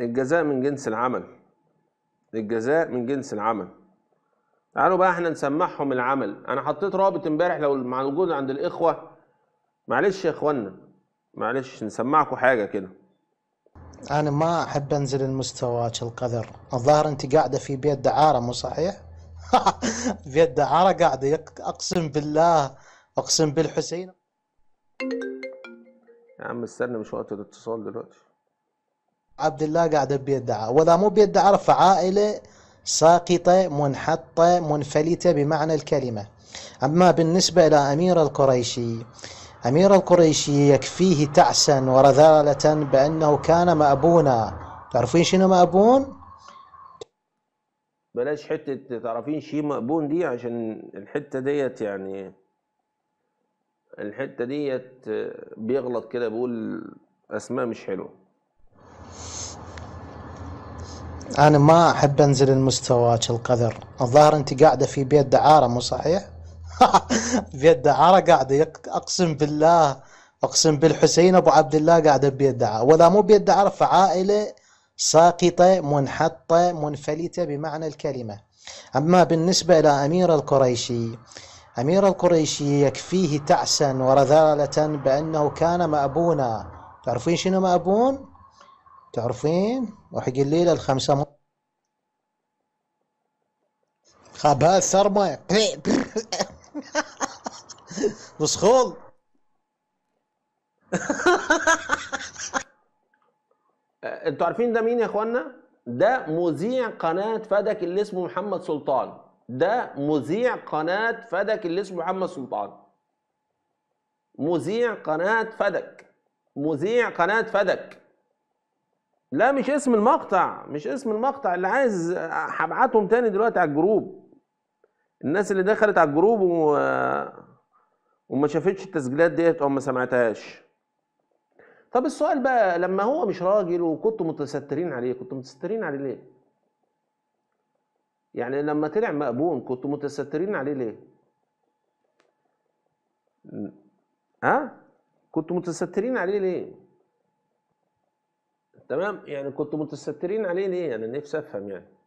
الجزاء من جنس العمل الجزاء من جنس العمل تعالوا بقى احنا نسمعهم العمل انا حطيت رابط امبارح لو موجود عند الاخوه معلش يا اخوانا معلش نسمعكم حاجه كده انا ما احب انزل المستويات القذر الظاهر انت قاعده في بيت دعاره مو صحيح بيت دعاره قاعده اقسم بالله اقسم بالحسين يا عم استنى مش وقت الاتصال دلوقتي عبد الله قاعدة بيدعى وإذا مو بيدعى فعائلة ساقطة منحطة منفلتة بمعنى الكلمة أما بالنسبة إلى أمير القريشي أمير القريشي يكفيه تعسا ورذالة بأنه كان مأبونا تعرفين شنو مأبون؟ بلاش حتة تعرفين شيء مأبون دي عشان الحتة ديت يعني الحتة ديت بيغلط كده بيقول أسماء مش حلوة أنا ما أحب أنزل المستويات القذر الظاهر أنت قاعدة في بيت دعارة مو صحيح؟ بيت دعارة قاعدة أقسم بالله أقسم بالحسين أبو عبد الله قاعدة ببيت دعارة ولا مو بيت دعارة فعائلة ساقطة منحطة منفلتة بمعنى الكلمة أما بالنسبة إلى أمير القريشي أمير القريشي يكفيه تعسا ورذالة بأنه كان مأبونا تعرفين شنو مأبون؟ تعرفين راح يقول لي الخمسة خاب هذا الثرمة وسخول انتوا عارفين ده مين يا اخوانا؟ ده مذيع قناة فدك اللي اسمه محمد سلطان ده مذيع قناة فدك اللي اسمه محمد سلطان مذيع قناة فدك مذيع قناة فدك لا مش اسم المقطع مش اسم المقطع اللي عايز هبعتهم تاني دلوقتي على الجروب الناس اللي دخلت على الجروب و... وما شافتش التسجيلات ديت او ما سمعتهاش طب السؤال بقى لما هو مش راجل وكنتوا متسترين عليه كنتوا متسترين عليه ليه يعني لما طلع مقبول كنتوا متسترين عليه ليه ها كنتوا متسترين عليه ليه تمام يعني كنتوا متسترين عليه ليه انا يعني نفسي افهم يعني